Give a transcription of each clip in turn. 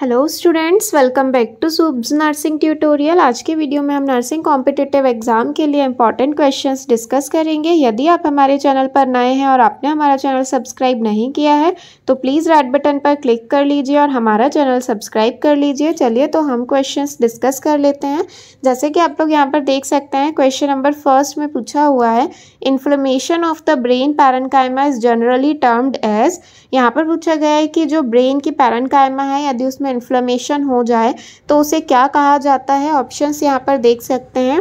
Hello students welcome back to सुब्स nursing tutorial आज के वीडियो में हम नर्सिंग कॉम्पिटिटिव एग्जाम के लिए इंपॉर्टेंट क्वेश्चंस डिस्कस करेंगे यदि आप हमारे चैनल पर नए हैं और आपने हमारा चैनल सब्सक्राइब नहीं किया है तो प्लीज़ रेड बटन पर क्लिक कर लीजिए और हमारा चैनल सब्सक्राइब कर लीजिए चलिए तो हम क्वेश्चन डिस्कस कर लेते हैं जैसे कि आप लोग यहाँ पर देख सकते हैं क्वेश्चन नंबर फर्स्ट में पूछा हुआ है inflammation of the brain parenchyma is generally termed as यहाँ पर पूछा गया है कि जो ब्रेन की पैरनकाइमा है यदि उसमें में इन्फ्लमेशन हो जाए तो उसे क्या कहा जाता है ऑप्शंस यहाँ पर देख सकते हैं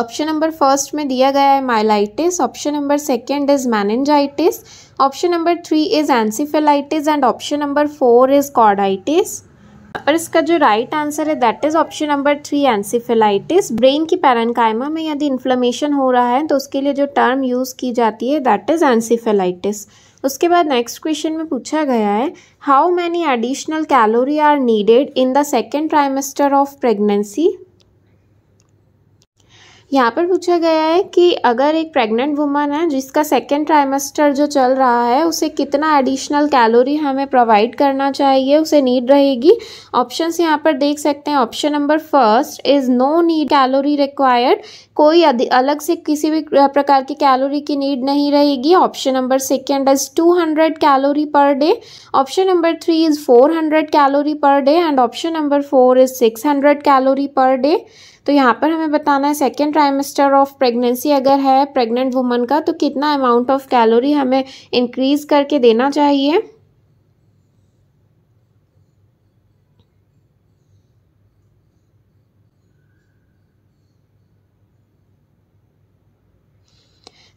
ऑप्शन नंबर फर्स्ट में दिया गया है myelitis option number second is meningitis option number three is encephalitis and option number four is carditis और इसका जो राइट right आंसर है that is option number three encephalitis brain की पैरनकाइमा में यदि इन्फ्लेमेशन हो रहा है तो उसके लिए जो टर्म यूज़ की जाती है दैट इज एंसीफेलाइटिस उसके बाद नेक्स्ट क्वेश्चन में पूछा गया है how many additional calorie are needed in the second trimester of pregnancy यहाँ पर पूछा गया है कि अगर एक प्रेग्नेंट वुमन है जिसका सेकेंड ट्राइमेस्टर जो चल रहा है उसे कितना एडिशनल कैलोरी हमें प्रोवाइड करना चाहिए उसे नीड रहेगी ऑप्शंस यहाँ पर देख सकते हैं option number first is no need calorie required कोई अलग से किसी भी प्रकार की कैलोरी की नीड नहीं रहेगी option number second is two hundred calorie per day option number three is four hundred calorie per day and option number four is six hundred calorie per day तो यहाँ पर हमें बताना है सेकेंड ट्राइमेस्टर ऑफ प्रेगनेंसी अगर है pregnant woman का तो कितना अमाउंट ऑफ कैलोरी हमें इंक्रीज़ करके देना चाहिए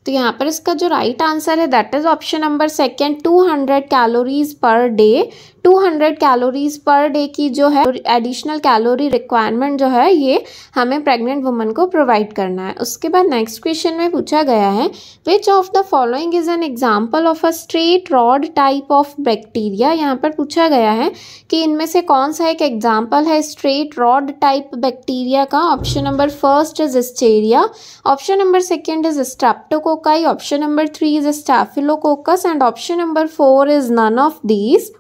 तो यहाँ पर इसका जो राइट आंसर है that is option number second 200 calories per day 200 calories per day की जो है एडिशनल कैलोरी रिक्वायरमेंट जो है ये हमें प्रेग्नेंट वुमन को प्रोवाइड करना है उसके बाद नेक्स्ट क्वेश्चन में पूछा गया है which of the following is an example of a straight rod type of bacteria यहाँ पर पूछा गया है कि इनमें से कौन सा एक एग्जाम्पल है स्ट्रेट रॉड टाइप बैक्टीरिया का option number first is Escherichia option number second is streptococci option number three is staphylococcus and option number four is none of these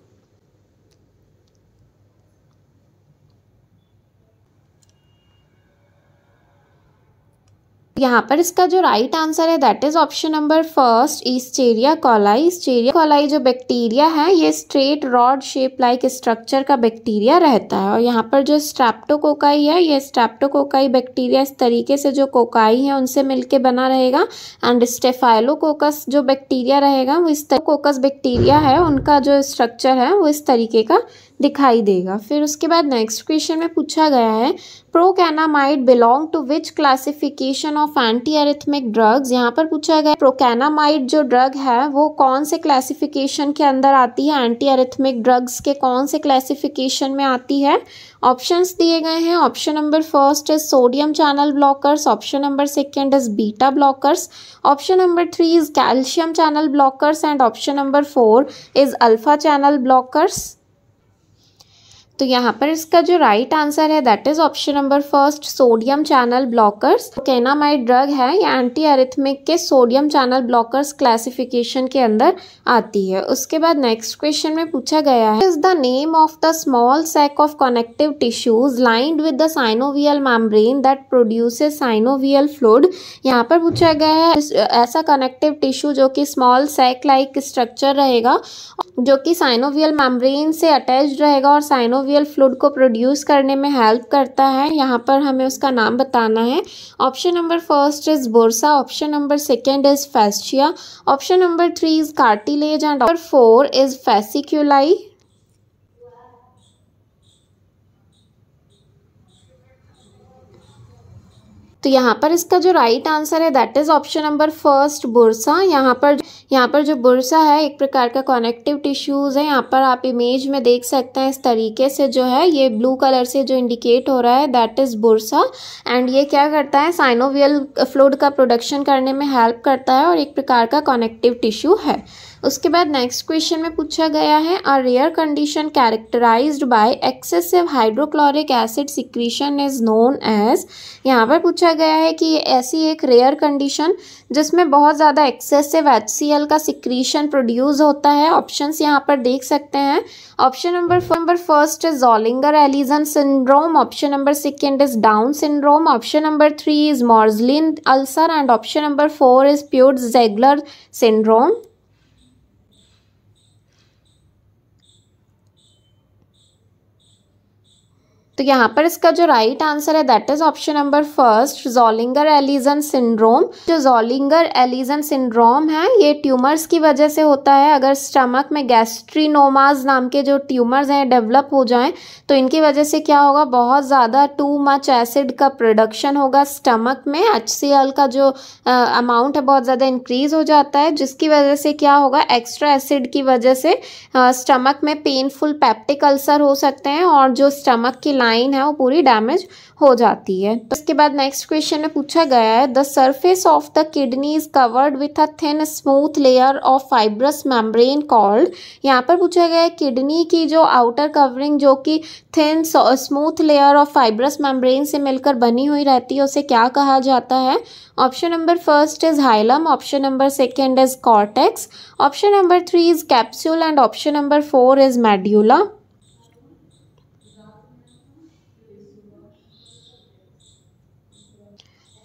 यहाँ पर इसका जो राइट right आंसर है that is option number first Escherichia coli Escherichia coli जो bacteria है ये straight rod shape like structure का bacteria रहता है और यहाँ पर जो स्ट्रैप्टोकोकाई है ये स्ट्रैप्टोकोकाई बैक्टीरिया इस तरीके से जो कोकाई है उनसे मिलके बना रहेगा एंड स्टेफाइलोकोकस जो बैक्टीरिया रहेगा वो इस कोकस बैक्टीरिया है उनका जो स्ट्रक्चर है वो इस तरीके का दिखाई देगा फिर उसके बाद नेक्स्ट क्वेश्चन में पूछा गया है procainamide belong to which classification of anti arrhythmic drugs यहाँ पर पूछा गया प्रोकैनामाइड जो ड्रग है वो कौन से क्लासिफिकेशन के अंदर आती है एंटी एरिथमिक ड्रग्स के कौन से क्लासिफिकेशन में आती है ऑप्शंस दिए गए हैं option number first is sodium channel blockers option number second is beta blockers option number three is calcium channel blockers and option number four is alpha channel blockers तो यहाँ पर इसका जो राइट आंसर है that is option number first sodium channel blockers procainamide drug है ये anti arrhythmic के sodium channel blockers classification के अंदर आती है उसके बाद नेक्स्ट क्वेश्चन में पूछा गया है is the name of the small sac of connective tissues lined with the synovial membrane that produce synovial fluid यहाँ पर पूछा गया है ऐसा कनेक्टिव टिश्यू जो कि स्मॉल सेक लाइक स्ट्रक्चर रहेगा जो कि साइनोवियल मैमब्रेन से अटैच रहेगा और साइनो मइक्रोवियल फ्लूड को प्रोड्यूस करने में हेल्प करता है यहाँ पर हमें उसका नाम बताना है option number first is bursa option number second is fascia option number three is cartilage and number four is fasciculi तो यहाँ पर इसका जो राइट आंसर है that is option number first bursa यहाँ पर यहाँ पर जो बुरसा है एक प्रकार का कॉनेक्टिव टिश्यूज है यहाँ पर आप इमेज में देख सकते हैं इस तरीके से जो है ये ब्लू कलर से जो इंडिकेट हो रहा है दैट इज बुरसा एंड ये क्या करता है साइनोवियल फ्लूड का प्रोडक्शन करने में हेल्प करता है और एक प्रकार का कॉनेक्टिव टिश्यू है उसके बाद नेक्स्ट क्वेश्चन में पूछा गया है a rare condition characterize by excessive hydrochloric acid secretion is known as यहाँ पर पूछा गया है कि ऐसी एक रेयर कंडीशन जिसमें बहुत ज़्यादा एक्सेसिव एच का सिक्रीशन प्रोड्यूस होता है ऑप्शन यहाँ पर देख सकते हैं option number number first is जॉलिंगर Alison syndrome option number second is down syndrome option number three is मॉर्जलिन ulcer and option number four is pure जेगलर syndrome तो यहाँ पर इसका जो राइट आंसर है that is option number first Zollinger Alison syndrome जो Zollinger Alison syndrome है ये tumours की वजह से होता है अगर स्टमक में गैस्ट्रीनोमाज नाम के जो ट्यूमर्स हैं डेवलप हो जाएं तो इनकी वजह से क्या होगा बहुत ज़्यादा टू मच एसिड का प्रोडक्शन होगा स्टमक में एच का जो अमाउंट है बहुत ज़्यादा इंक्रीज हो जाता है जिसकी वजह से क्या होगा एक्स्ट्रा एसिड की वजह से स्टमक में पेनफुल पैप्टिक अल्सर हो सकते हैं और जो स्टमक की लाइन है वो पूरी डैमेज हो जाती है तो इसके बाद नेक्स्ट क्वेश्चन में पूछा गया है the surface of the kidney is covered with a thin smooth layer of fibrous membrane called यहाँ पर पूछा गया है किडनी की जो आउटर कवरिंग जो कि thin smooth layer of fibrous membrane से मिलकर बनी हुई रहती है उसे क्या कहा जाता है option number first is hilum option number second is cortex option number three is capsule and option number four is medulla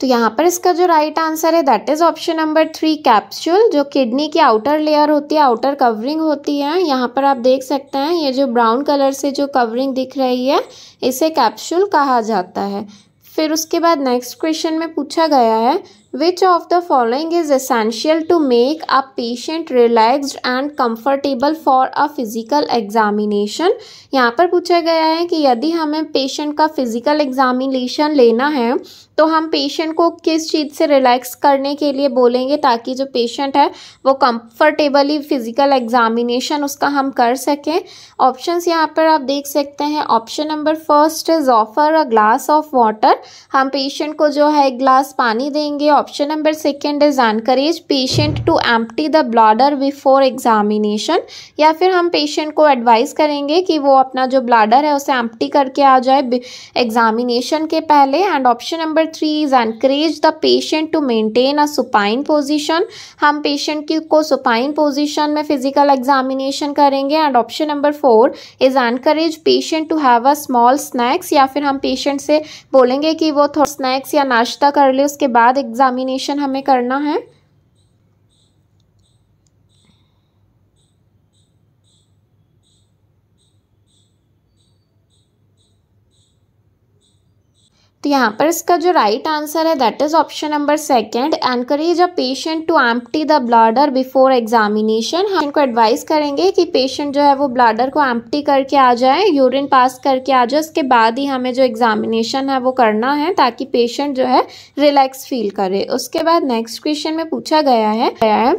तो यहाँ पर इसका जो राइट आंसर है that is option number three capsule जो किडनी की आउटर लेयर होती है आउटर कवरिंग होती है यहाँ पर आप देख सकते हैं ये जो ब्राउन कलर से जो कवरिंग दिख रही है इसे कैप्सूल कहा जाता है फिर उसके बाद नेक्स्ट क्वेश्चन में पूछा गया है which of the following is essential to make a patient relaxed and comfortable for a physical examination यहाँ पर पूछा गया है कि यदि हमें पेशेंट का फिजिकल एग्जामिनेशन लेना है तो हम पेशेंट को किस चीज़ से रिलैक्स करने के लिए बोलेंगे ताकि जो पेशेंट है वो कंफर्टेबली फिज़िकल एग्जामिनेशन उसका हम कर सकें ऑप्शंस यहाँ पर आप देख सकते हैं option number first is offer a glass of water हम पेशेंट को जो है एक ग्लास पानी देंगे option number second is encourage patient to empty the bladder before examination या फिर हम पेशेंट को एडवाइस करेंगे कि वो अपना जो ब्लाडर है उसे एम्प्टी करके आ जाए एग्जामिनेशन के पहले and option number trees encourage the patient to maintain a supine position हम patient की को supine position में physical examination करेंगे and option number four is encourage patient to have a small snacks या फिर हम patient से बोलेंगे कि वो थोड़ा snacks या नाश्ता कर ले उसके बाद examination हमें करना है तो यहाँ पर इसका जो राइट आंसर है that is option number second encourage a patient to empty the bladder before examination हम इनको एडवाइस करेंगे कि पेशेंट जो है वो ब्लाडर को एम्प्टी करके आ जाए यूरिन पास करके आ जाए उसके बाद ही हमें जो एग्जामिनेशन है वो करना है ताकि पेशेंट जो है रिलैक्स फील करे उसके बाद नेक्स्ट क्वेश्चन में पूछा गया है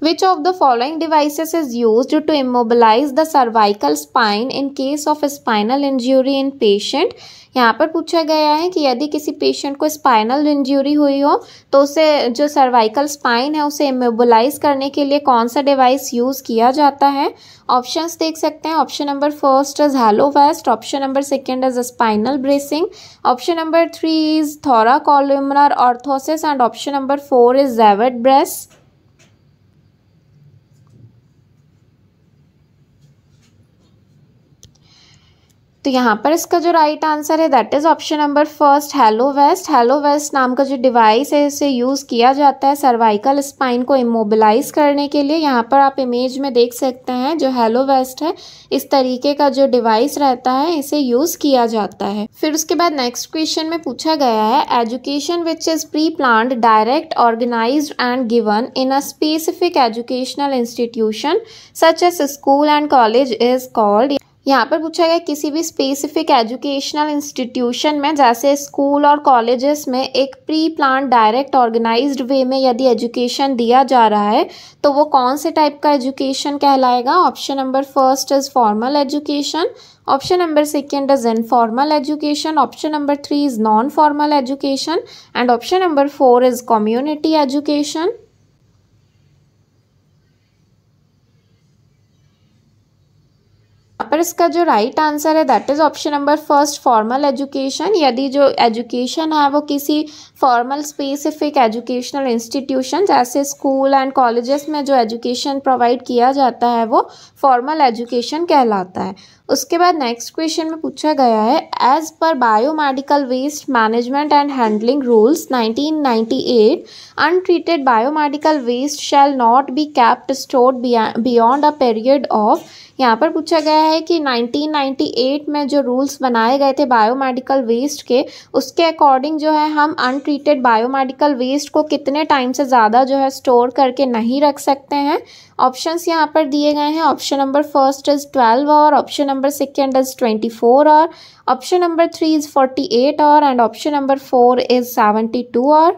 Which of the following devices is used to immobilize the cervical spine in case of spinal injury in patient? यहाँ पर पूछा गया है कि यदि किसी पेशेंट को स्पाइनल इंजरी हुई हो तो उसे जो सर्वाइकल स्पाइन है उसे इमोबलाइज करने के लिए कौन सा डिवाइस यूज़ किया जाता है ऑप्शंस देख सकते हैं option number first is halo vest option number second is spinal bracing option number three is thoracolumbar orthosis and option number four is Jewett brace तो यहाँ पर इसका जो राइट आंसर है that is option number first halo vest halo vest नाम का जो device है इसे यूज़ किया जाता है सर्वाइकल स्पाइन को इमोबिलाइज करने के लिए यहाँ पर आप इमेज में देख सकते हैं जो हेलो वेस्ट है इस तरीके का जो डिवाइस रहता है इसे यूज़ किया जाता है फिर उसके बाद नेक्स्ट क्वेश्चन में पूछा गया है education which is pre plan direct organize and given in a specific educational institution such as school and college is called यहाँ पर पूछा गया किसी भी स्पेसिफिक एजुकेशनल इंस्टीट्यूशन में जैसे स्कूल और कॉलेजेस में एक pre plan direct organized way में यदि एजुकेशन दिया जा रहा है तो वो कौन से टाइप का एजुकेशन कहलाएगा option number first is formal education option number second is informal education option number three is non formal education and option number four is community education पर इसका जो राइट आंसर है that is option number first formal education यदि जो education है वो किसी formal specific educational institution जैसे स्कूल एंड कॉलेजेस में जो एजुकेशन प्रोवाइड किया जाता है वो फॉर्मल एजुकेशन कहलाता है उसके बाद नेक्स्ट क्वेश्चन में पूछा गया है as per biomedical waste management and handling rules 1998 untreated biomedical waste shall not be kept stored beyond a period of यहाँ पर पूछा गया है कि 1998 में जो रूल्स बनाए गए थे बायोमेडिकल वेस्ट के उसके अकॉर्डिंग जो है हम अनट्रीटेड बायोमेडिकल वेस्ट को कितने टाइम से ज़्यादा जो है स्टोर करके नहीं रख सकते हैं ऑप्शंस यहाँ पर दिए गए हैं option number first is twelve और option number second is 24 hour option number 3 is 48 hour and option number 4 is 72 hour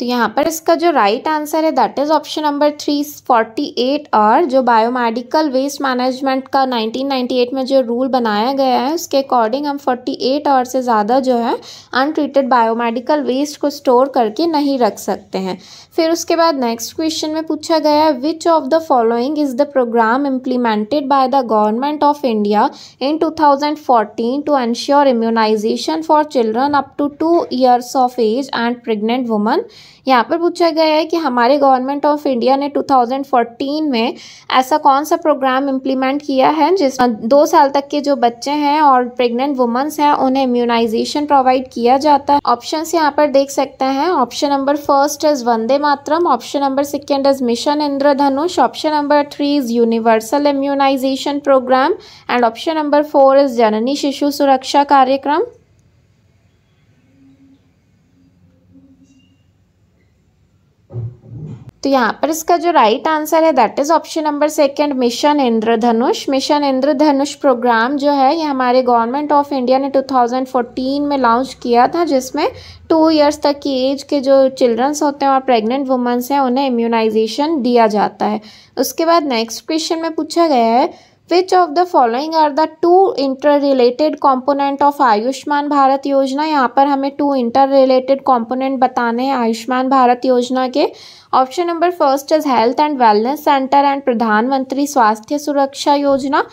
तो यहाँ पर इसका जो राइट आंसर है that is option number three forty eight और जो बायोमेडिकल वेस्ट मैनेजमेंट का 1998 में जो रूल बनाया गया है उसके अकॉर्डिंग हम 48 आवर से ज़्यादा जो है अनट्रीटेड बायोमेडिकल वेस्ट को स्टोर करके नहीं रख सकते हैं फिर उसके बाद नेक्स्ट क्वेश्चन में पूछा गया है which of the following is the programme implemented by the government of India in fourteen to ensure immunization for children up to two years of age and pregnant woman यहाँ पर पूछा गया है कि हमारे गवर्नमेंट ऑफ इंडिया ने 2014 में ऐसा कौन सा प्रोग्राम इम्प्लीमेंट किया है जिसमें दो साल तक के जो बच्चे हैं और प्रेग्नेंट वुमेंस हैं उन्हें इम्यूनाइजेशन प्रोवाइड किया जाता है ऑप्शन यहाँ पर देख सकते हैं option number first is Vande Mataram option number second is Mission Indradhanush option number three is universal immunization programme and option number four is Janani Shishu Suraksha Karyakram तो यहाँ पर इसका जो राइट आंसर है that is option number second Mission Indradhanush Mission Indradhanush programme जो है ये हमारे गवर्नमेंट ऑफ इंडिया ने 2014 में लॉन्च किया था जिसमें टू इयर्स तक की एज के जो चिल्ड्रंस होते हैं और प्रेग्नेंट वुमेंस हैं उन्हें इम्यूनाइजेशन दिया जाता है उसके बाद नेक्स्ट क्वेश्चन में पूछा गया है which of the following are the two inter related component of Ayushman Bharat Yojana यहाँ पर हमें टू इंटर रिलेटेड कॉम्पोनेंट बताने हैं आयुष्मान भारत योजना के option number first is health and wellness centre and Pradhan Mantri Swasthya Suraksha Yojana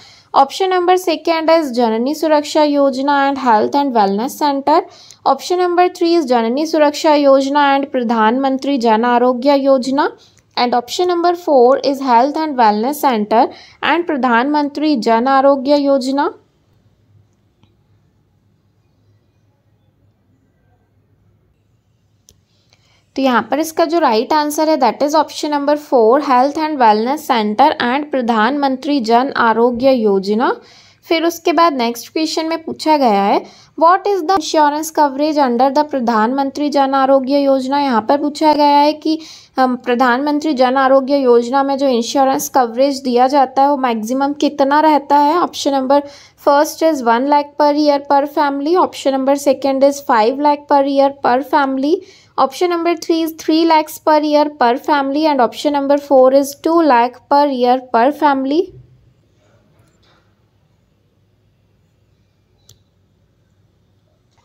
option number second is Janani Suraksha Yojana and health and wellness centre option number three is Janani Suraksha Yojana and Pradhan Mantri Jan Arogya Yojana and option number four is health and wellness centre and Pradhan Mantri Jan Arogya Yojana तो यहाँ पर इसका जो right answer है that is option number four health and wellness centre and Pradhan Mantri Jan Arogya योजना फिर उसके बाद नेक्स्ट क्वेश्चन में पूछा गया है what is the insurance coverage under the Pradhan Mantri Jan Arogya योजना यहाँ पर पूछा गया है कि प्रधानमंत्री जन आरोग्य योजना में जो इंश्योरेंस कवरेज दिया जाता है वो मैक्सिमम कितना रहता है option number first is one lakh per year per family option number second is five lakh per year per family option number three is three lakhs per year per family and option number four is two lakh per year per family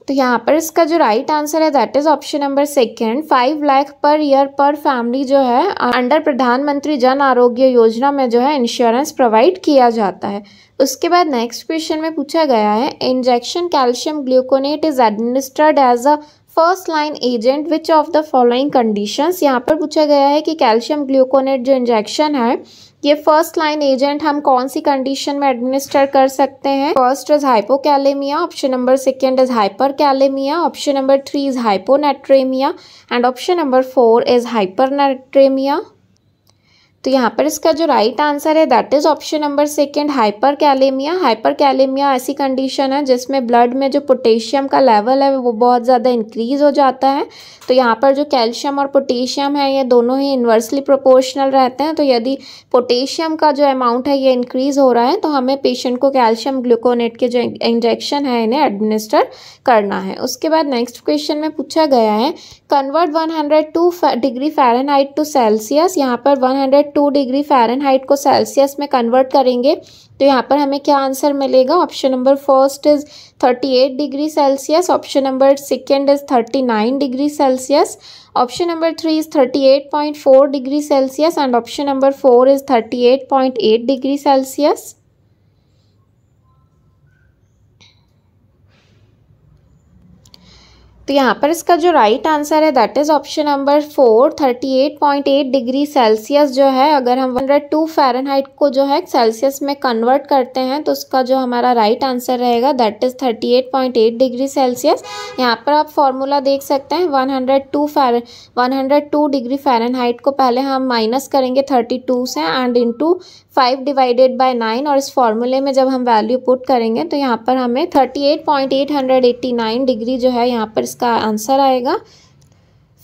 तो यहाँ पर इसका जो right answer है that is option number second five lakh per year per family जो है under प्रधानमंत्री जन आरोग्य योजना में जो है इंश्योरेंस प्रोवाइड किया जाता है उसके बाद नेक्स्ट क्वेश्चन में पूछा गया है injection calcium gluconate is administered as a first line agent which of the following conditions यहाँ पर पूछा गया है कि कैल्शियम ग्लूकोनेट जो इंजेक्शन है ये फर्स्ट लाइन एजेंट हम कौन सी कंडीशन में एडमिनिस्टर कर सकते हैं first is hypokalaemia option number second is hyperkalaemia option number three is hyponatraemia and option number four is hypernatraemia तो यहाँ पर इसका जो राइट आंसर है that is option number second hyperkalaemia hyperkalaemia ऐसी condition है जिसमें blood में जो पोटेशियम का लेवल है वो बहुत ज़्यादा इंक्रीज़ हो जाता है तो यहाँ पर जो कैल्शियम और पोटेशियम है ये दोनों ही इन्वर्सली प्रोपोर्शनल रहते हैं तो यदि पोटेशियम का जो अमाउंट है ये इंक्रीज़ हो रहा है तो हमें पेशेंट को कैल्शियम ग्लूकोनेट के जो इंजेक्शन है इन्हें एडमिनिस्टर करना है उसके बाद नेक्स्ट क्वेश्चन में पूछा गया है convert 102 degree Fahrenheit to Celsius यहाँ पर 102 डिग्री फ़ारेनहाइट को सेल्सियस में कन्वर्ट करेंगे तो यहाँ पर हमें क्या आंसर मिलेगा option number first is 38 degree Celsius option number second is 39 degree Celsius option number three is 38.4 degree Celsius and option number four is 38.8 degree Celsius तो यहाँ पर इसका जो राइट आंसर है that is option number four thirty eight point eight degree Celsius जो है अगर हम हंड्रेड टू फेरनहाइट को जो है सेल्सियस में कन्वर्ट करते हैं तो उसका जो हमारा राइट आंसर रहेगा that is thirty eight point eight degree Celsius यहाँ पर आप फॉर्मूला देख सकते हैं वन हंड्रेड टू फेर one hundred two degree Fahrenheit को पहले हम माइनस करेंगे थर्टी टू से and into five divided by nine और इस फॉर्मूले में जब हम वैल्यू पुट करेंगे तो यहाँ पर हमें thirty eight point eight hundred eighty nine degree जो है यहाँ पर इसका आंसर आएगा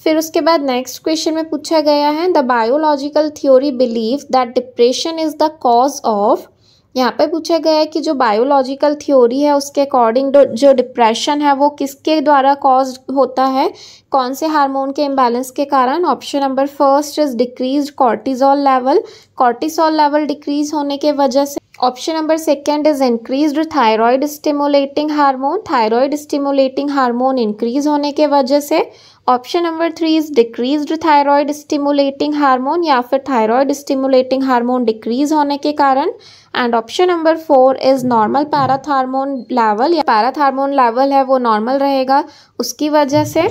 फिर उसके बाद नेक्स्ट क्वेश्चन में पूछा गया है the biological theory believe that depression is the cause of यहाँ पे पूछा गया है कि जो बायोलॉजिकल थ्योरी है उसके अकॉर्डिंग जो डिप्रेशन है वो किसके द्वारा कॉज होता है कौन से हार्मोन के इम्बैलेंस के कारण option number first is decrease cortisol level cortisol level decrease होने के वजह से option number second is increase thyroid stimulating hormone thyroid stimulating hormone increase होने के वजह से option number three is decrease thyroid stimulating hormone या फिर थायरॉयड स्टिमुलेटिंग हार्मोन डिक्रीज होने के कारण and option number four is normal parathormone level या पैराथार्मोन लेवल है वो नॉर्मल रहेगा उसकी वजह से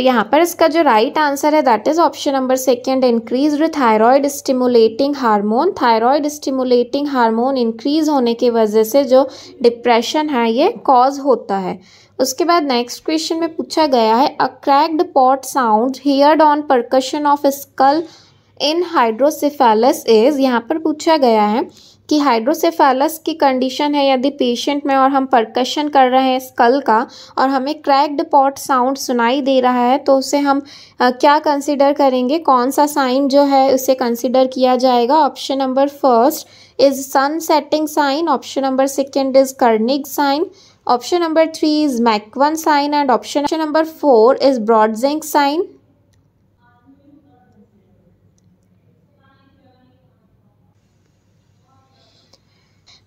तो यहाँ पर इसका जो राइट आंसर है that is option number second increase thyroid stimulating hormone thyroid stimulating hormone increase होने की वजह से जो डिप्रेशन है ये कॉज होता है उसके बाद नेक्स्ट क्वेश्चन में पूछा गया है a cracked pot sound heard on percussion of skull in hydrocephalus is यहाँ पर पूछा गया है कि हाइड्रोसेफेलस की कंडीशन है यदि पेशेंट में और हम परकशन कर रहे हैं स्कल का और हमें क्रैक्ड पॉट साउंड सुनाई दे रहा है तो उसे हम आ, क्या कंसिडर करेंगे कौन सा साइन जो है उसे कंसिडर किया जाएगा option number first is sun setting sign option number second is Kernig sign option number three is Macewen sign and option number four is Brudzinski sign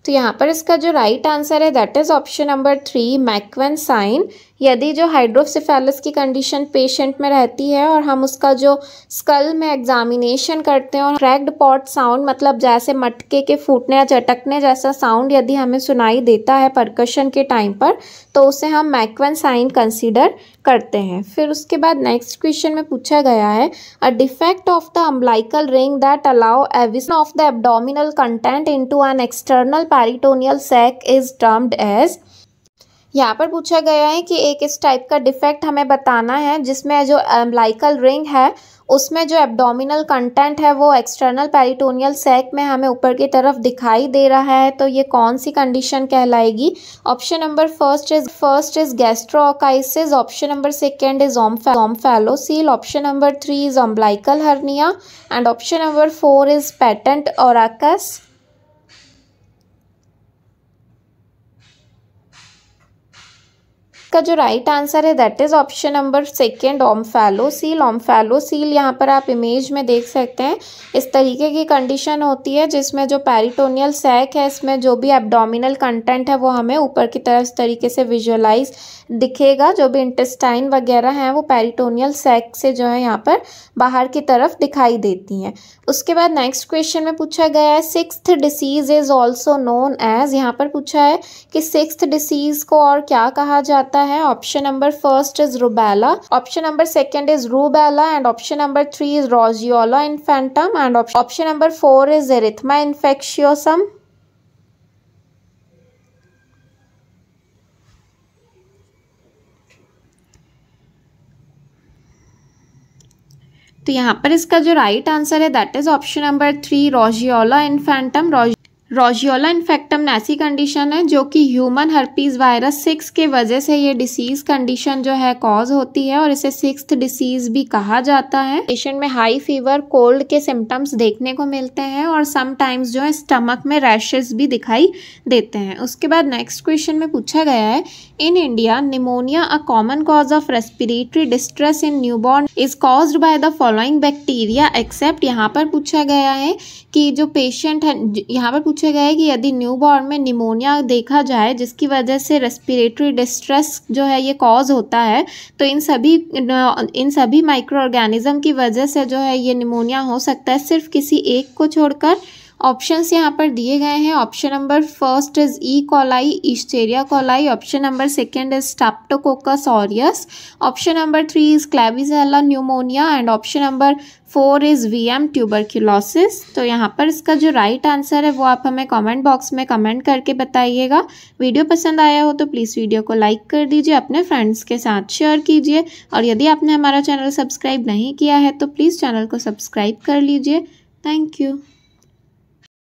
तो यहाँ पर इसका जो राइट आंसर है that is option number three Macewen sign यदि जो hydrocephalus की condition patient में रहती है और हम उसका जो स्कल में एग्जामिनेशन करते हैं और क्रैक्ड पॉट साउंड मतलब जैसे मटके के फूटने या चटकने जैसा साउंड यदि हमें सुनाई देता है परकशन के टाइम पर तो उसे हम मैकवेन साइन कंसिडर करते हैं फिर उसके बाद नेक्स्ट क्वेश्चन में पूछा गया है a defect of the umbilical ring that allow evisceration of the abdominal content into an external peritoneal sac is termed as यहाँ पर पूछा गया है कि एक इस टाइप का डिफेक्ट हमें बताना है जिसमें जो एम्ब्लाइकल रिंग है उसमें जो एब्डोमिनल कंटेंट है वो एक्सटर्नल पेरिटोनियल सैक में हमें ऊपर की तरफ दिखाई दे रहा है तो ये कौन सी कंडीशन कहलाएगी option number first is first is gastroschisis option number second is omphalocele option number three is umbilical hernia and option number four is patent और इसका जो राइट आंसर है that is option number second omphalocele omphalocele यहाँ पर आप image में देख सकते हैं इस तरीके की कंडीशन होती है जिसमें जो पैरिटोनियल सैक है इसमें जो भी एबडोमिनल कंटेंट है वो हमें ऊपर की तरफ इस तरीके से विजुअलाइज दिखेगा जो भी इंटेस्टाइन वगैरह हैं वो पैरिटोनियल सैक से जो है यहाँ पर बाहर की तरफ दिखाई देती हैं उसके बाद नेक्स्ट क्वेश्चन में पूछा गया है six disease is also known as यहाँ पर पूछा है कि सिक्स डिसीज़ को और क्या कहा जाता है option number first is rubella option number second is rubella and option number three is roseola infantum and option number four is erythema infectiosum तो यहाँ पर इसका जो राइट आंसर है that is option number three roseola infantum rose roseola infantum ऐसी condition है जो कि ह्यूमन हर्पीज़ वायरस सिक्स के वजह से ये डिसीज़ कंडीशन जो है कॉज होती है और इसे सिक्स डिसीज़ भी कहा जाता है पेशेंट में हाई फीवर कोल्ड के सिम्टम्स देखने को मिलते हैं और समटाइम्स जो है स्टमक में रैशेज भी दिखाई देते हैं उसके बाद नेक्स्ट क्वेश्चन में पूछा गया है In India, pneumonia, a common cause of respiratory distress in newborn, is caused by the following bacteria except यहाँ पर पूछा गया है कि जो पेशेंट है यहाँ पर पूछा गया है कि यदि न्यूबॉर्न में निमोनिया देखा जाए जिसकी वजह से रेस्पिरेटरी डिस्ट्रेस जो है ये कॉज होता है तो इन सभी इन सभी माइक्रो ऑर्गेनिज्म की वजह से जो है ये निमोनिया हो सकता है सिर्फ किसी एक को छोड़कर ऑप्शंस यहाँ पर दिए गए हैं option number first is E coli Escherichia coli option number second is Staphylococcus aureus option number three is Klebsiella pneumonia and option number four is V M tuberculosis तो यहाँ पर इसका जो राइट right आंसर है वो आप हमें comment box में कमेंट करके बताइएगा वीडियो पसंद आया हो तो प्लीज़ वीडियो को लाइक कर दीजिए अपने फ्रेंड्स के साथ शेयर कीजिए और यदि आपने हमारा चैनल सब्सक्राइब नहीं किया है तो प्लीज़ चैनल को सब्सक्राइब कर लीजिए थैंक यू